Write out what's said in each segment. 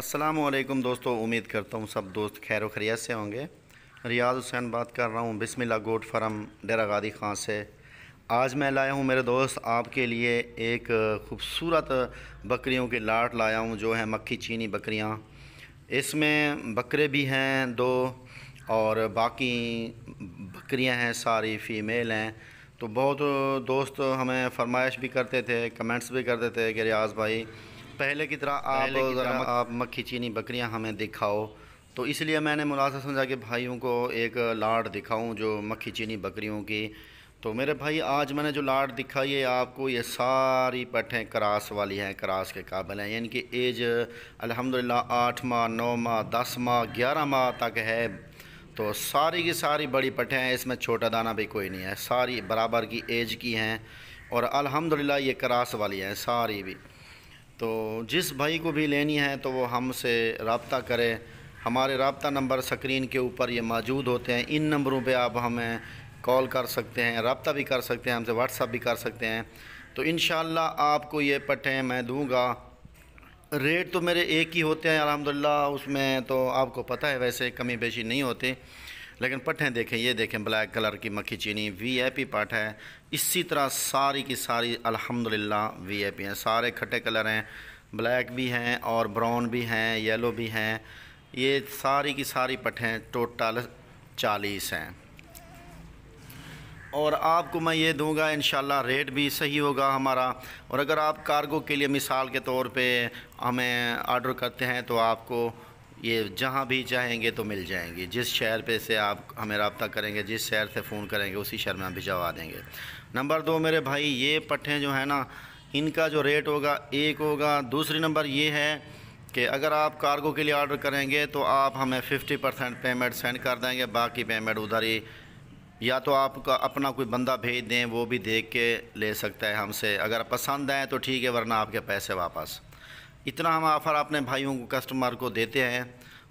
असलम दोस्तों उम्मीद करता हूँ सब दोस्त खैर व खरियत से होंगे रियाज हुसैन बात कर रहा हूँ बिस्मिल्ला गोट फरम डेरा गादी ख़ान से आज मैं लाया हूँ मेरे दोस्त आपके लिए एक खूबसूरत बकरियों के लाट लाया हूँ जो है मक्खी चीनी बकरियाँ इसमें बकरे भी हैं दो और बाकी बकरियाँ हैं सारी फ़ीमेल हैं तो बहुत दोस्त हमें फरमाइश भी करते थे कमेंट्स भी करते थे कि रियाज भाई पहले की तरह आप आप मक्खी चीनी बकरियां हमें दिखाओ तो इसलिए मैंने मुलाजा समझा कि भाइयों को एक लाड दिखाऊं जो मक्खी चीनी बकरियों की तो मेरे भाई आज मैंने जो लाड दिखाई है आपको ये सारी पटें क्रास वाली हैं क्रास के काबिल हैं यानी कि एज अल्हम्दुलिल्लाह आठ माह नौ माह दस माह ग्यारह माह तक है तो सारी की सारी बड़ी पटें हैं इसमें छोटा दाना भी कोई नहीं है सारी बराबर की एज की हैं और अल्हम्दुलिल्लाह ये क्रास वाली हैं सारी भी तो जिस भाई को भी लेनी है तो वो हमसे रबता करें हमारे रबता नंबर स्क्रीन के ऊपर ये मौजूद होते हैं इन नंबरों पे आप हमें कॉल कर सकते हैं रबता भी कर सकते हैं हमसे व्हाट्सअप भी कर सकते हैं तो इन आपको ये पटे मैं दूँगा रेट तो मेरे एक ही होते हैं अलहमदिल्ला उसमें तो आपको पता है वैसे कमी बेशी नहीं होती लेकिन पट्ठें देखें ये देखें ब्लैक कलर की मक्खी चीनी वी आई पी पट है इसी तरह सारी की सारी अल्हम्दुलिल्लाह वी आई पी हैं सारे खट्टे कलर हैं ब्लैक भी हैं और ब्राउन भी हैं येलो भी हैं ये सारी की सारी पट्ठें टोटल चालीस हैं और आपको मैं ये दूंगा इन रेट भी सही होगा हमारा और अगर आप कार्गो के लिए मिसाल के तौर पे हमें आर्डर करते हैं तो आपको ये जहाँ भी चाहेंगे तो मिल जाएंगी जिस शहर पे से आप हमें रबता करेंगे जिस शहर से फ़ोन करेंगे उसी शहर में हम भिजवा देंगे नंबर दो मेरे भाई ये पट्ठे जो है ना इनका जो रेट होगा एक होगा दूसरी नंबर ये है कि अगर आप कार्गो के लिए ऑर्डर करेंगे तो आप हमें फिफ्टी परसेंट पेमेंट सेंड कर देंगे बाकी पेमेंट उधर ही या तो आपका अपना कोई बंदा भेज दें वो भी देख के ले सकता है हमसे अगर पसंद आए तो ठीक है वरना आपके पैसे वापस इतना हम ऑफ़र अपने भाइयों को कस्टमर को देते हैं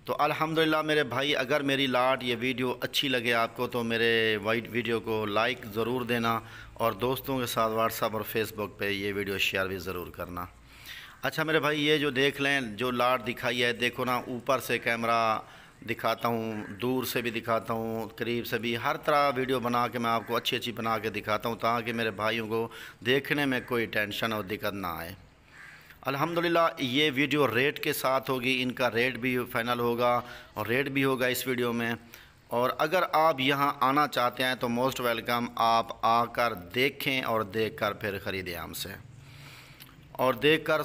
तो अल्हम्दुलिल्लाह मेरे भाई अगर मेरी लाट ये वीडियो अच्छी लगे आपको तो मेरे वाइट वीडियो को लाइक ज़रूर देना और दोस्तों के साथ व्हाट्सअप और फेसबुक पे ये वीडियो शेयर भी ज़रूर करना अच्छा मेरे भाई ये जो देख लें जो लाट दिखाई है देखो ना ऊपर से कैमरा दिखाता हूँ दूर से भी दिखाता हूँ करीब से भी हर तरह वीडियो बना के मैं आपको अच्छी अच्छी बना के दिखाता हूँ ताकि मेरे भाइयों को देखने में कोई टेंशन और दिक्कत ना आए अल्हम्दुलिल्लाह ये वीडियो रेट के साथ होगी इनका रेट भी फाइनल होगा और रेट भी होगा इस वीडियो में और अगर आप यहाँ आना चाहते हैं तो मोस्ट वेलकम आप आकर देखें और देखकर फिर ख़रीदें हमसे और देखकर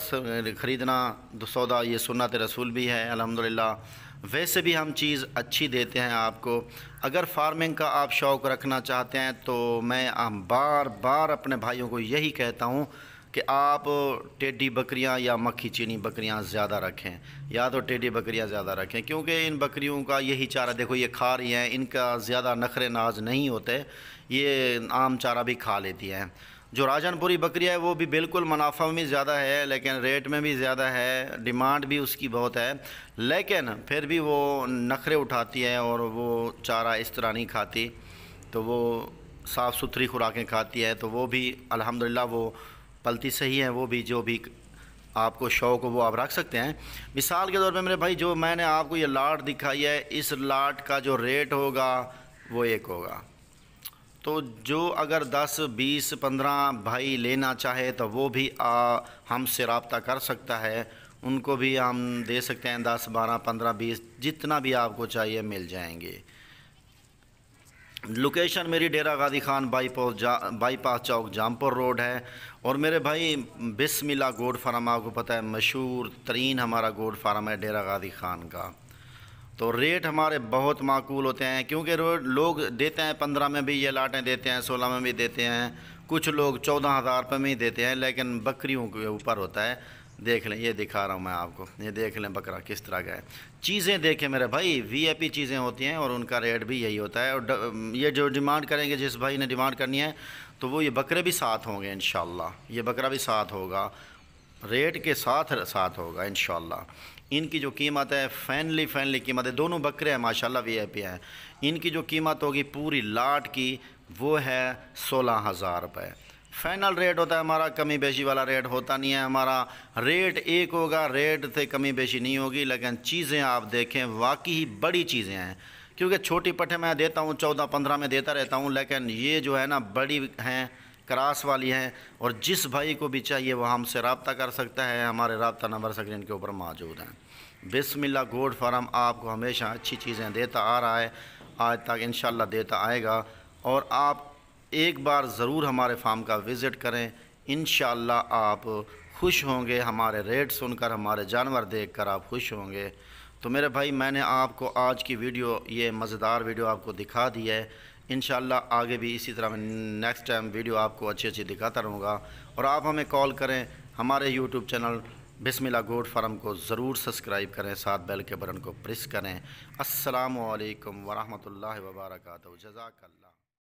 ख़रीदना तो सौदा ये सुन्नत रसूल भी है अल्हम्दुलिल्लाह वैसे भी हम चीज़ अच्छी देते हैं आपको अगर फार्मिंग का आप शौक़ रखना चाहते हैं तो मैं बार बार अपने भाइयों को यही कहता हूँ कि आप टेडी बकरियां या मक्खी चीनी बकरियां ज़्यादा रखें या तो टेढ़ी बकरियां ज़्यादा रखें क्योंकि इन बकरियों का यही चारा देखो ये खा रही हैं इनका ज़्यादा नखरे नाज नहीं होते ये आम चारा भी खा लेती हैं जो राजनपुरी बकरियाँ है वो भी बिल्कुल मुनाफा में ज़्यादा है लेकिन रेट में भी ज़्यादा है डिमांड भी उसकी बहुत है लेकिन फिर भी वो नखरे उठाती है और वो चारा इस तरह नहीं खाती तो वो साफ़ सुथरी खुराकें खाती है तो वो भी अल्हम्दुलिल्लाह वो पलती सही है वो भी जो भी आपको शौक हो वो आप रख सकते हैं मिसाल के तौर पे मेरे भाई जो मैंने आपको ये लाट दिखाई है इस लाट का जो रेट होगा वो एक होगा तो जो अगर 10, 20, 15 भाई लेना चाहे तो वो भी हमसे रबता कर सकता है उनको भी हम दे सकते हैं 10, 12, 15, 20 जितना भी आपको चाहिए मिल जाएंगे लोकेशन मेरी डेरा गादी खान बाईपास जा बाईपास चौक जामपुर रोड है और मेरे भाई बिस्मिल्ला गोड फार्म आपको पता है मशहूर तरीन हमारा गोड फार्म है डेरा गादी खान का तो रेट हमारे बहुत माकूल होते हैं क्योंकि लोग देते हैं पंद्रह में भी ये लाटें देते हैं सोलह में भी देते हैं कुछ लोग चौदह हज़ार रुपये में ही देते हैं लेकिन बकरियों के ऊपर होता है देख लें ये दिखा रहा हूँ मैं आपको ये देख लें बकरा किस तरह का है चीज़ें देखें मेरे भाई वीआईपी चीज़ें होती हैं और उनका रेट भी यही होता है और ये जो डिमांड करेंगे जिस भाई ने डिमांड करनी है तो वो ये बकरे भी साथ होंगे इन ये बकरा भी साथ होगा रेट के साथ साथ होगा इन इनकी जो कीमत है फैनली फैनली कीमत है दोनों बकरे हैं माशाल्लाह वीआईपी हैं इनकी जो कीमत होगी पूरी लाट की वो है सोलह हज़ार रुपये फाइनल रेट होता है हमारा कमी बेशी वाला रेट होता नहीं है हमारा रेट एक होगा रेट से कमी बेशी नहीं होगी लेकिन चीज़ें आप देखें वाकई ही बड़ी चीज़ें हैं क्योंकि छोटी पट्टे मैं देता हूँ चौदह पंद्रह में देता रहता हूँ लेकिन ये जो है ना बड़ी हैं क्रास वाली हैं और जिस भाई को भी चाहिए वह हमसे रबता कर सकता है हमारे रबता नंबर स्क्रीन के ऊपर मौजूद हैं बिसमिल्ला गोड फार्म आपको हमेशा अच्छी चीज़ें देता आ रहा है आज तक इन देता आएगा और आप एक बार ज़रूर हमारे फार्म का विज़िट करें इन आप खुश होंगे हमारे रेट सुनकर हमारे जानवर देख कर आप खुश होंगे तो मेरे भाई मैंने आपको आज की वीडियो ये मज़ेदार वीडियो आपको दिखा दी है इन आगे भी इसी तरह मैं नेक्स्ट टाइम वीडियो आपको अच्छी अच्छी दिखाता रहूँगा और आप हमें कॉल करें हमारे यूट्यूब चैनल बिस्मिल्लाह गोड फार्म को ज़रूर सब्सक्राइब करें साथ बेल के बटन को प्रेस करें असलकम वालेकुम वर्का जजाकल्ला